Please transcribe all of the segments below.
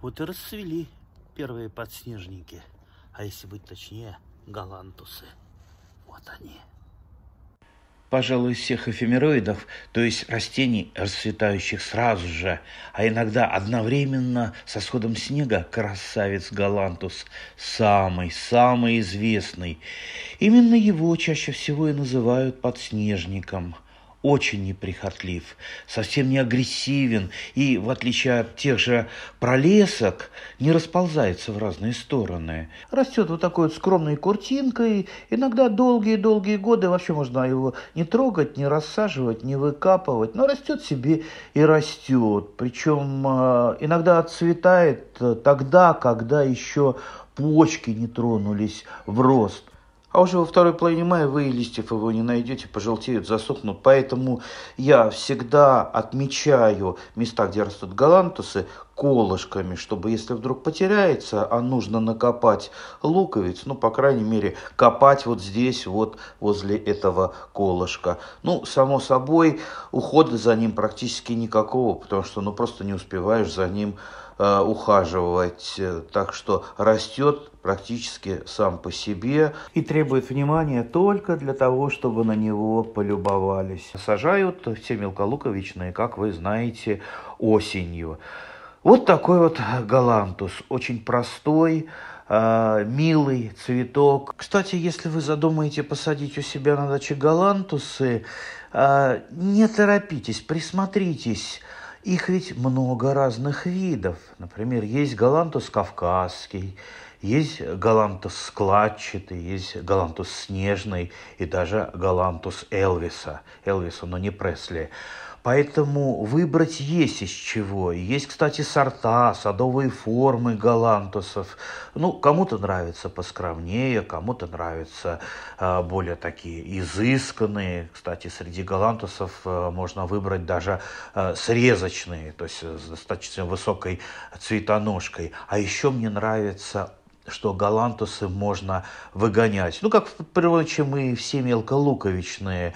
Вот и расцвели первые подснежники, а если быть точнее, галантусы. Вот они. Пожалуй, из всех эфемероидов, то есть растений, расцветающих сразу же, а иногда одновременно со сходом снега, красавец Галантус самый-самый известный. Именно его чаще всего и называют подснежником – очень неприхотлив, совсем не агрессивен и, в отличие от тех же пролесок, не расползается в разные стороны. Растет вот такой вот скромной куртинкой, иногда долгие-долгие годы вообще можно его не трогать, не рассаживать, не выкапывать, но растет себе и растет. Причем а, иногда отцветает тогда, когда еще почки не тронулись в рост. А уже во второй половине мая вы и листьев его не найдете, пожелтеют, засохнут. Поэтому я всегда отмечаю места, где растут галантусы, колышками, чтобы если вдруг потеряется, а нужно накопать луковиц, ну, по крайней мере, копать вот здесь, вот возле этого колышка. Ну, само собой, ухода за ним практически никакого, потому что, ну, просто не успеваешь за ним э, ухаживать. Так что растет практически сам по себе и требует внимания только для того, чтобы на него полюбовались. Сажают все мелколуковичные, как вы знаете, осенью. Вот такой вот галантус, очень простой, э, милый цветок. Кстати, если вы задумаете посадить у себя на даче галантусы, э, не торопитесь, присмотритесь. Их ведь много разных видов. Например, есть галантус кавказский, есть галантус складчатый, есть галантус снежный и даже галантус Элвиса. Элвиса, но не Пресли. Поэтому выбрать есть из чего. Есть, кстати, сорта, садовые формы галантусов. Ну, кому-то нравится поскромнее, кому-то нравятся э, более такие изысканные. Кстати, среди галантусов э, а, можно выбрать даже э, срезочные, то есть с достаточно высокой цветоножкой. А еще мне нравится что галантусы можно выгонять. Ну, как, впрочем, и все мелколуковичные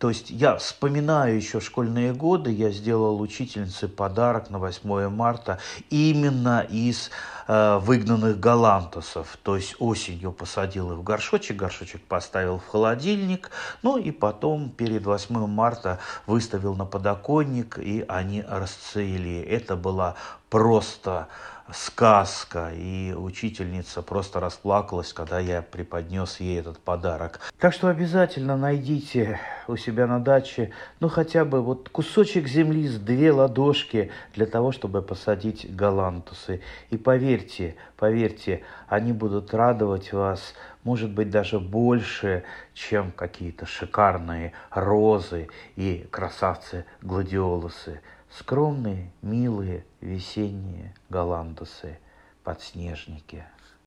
то есть я вспоминаю еще школьные годы, я сделал учительнице подарок на 8 марта именно из э, выгнанных галантусов. То есть осенью посадил их в горшочек, горшочек поставил в холодильник, ну и потом перед 8 марта выставил на подоконник, и они расцвели. Это была просто сказка, и учительница просто расплакалась, когда я преподнес ей этот подарок. Так что обязательно найдите у себя на даче, ну хотя бы вот кусочек земли с две ладошки для того, чтобы посадить галантусы. И поверьте, поверьте, они будут радовать вас, может быть, даже больше, чем какие-то шикарные розы и красавцы-гладиолусы скромные милые весенние голландусы подснежники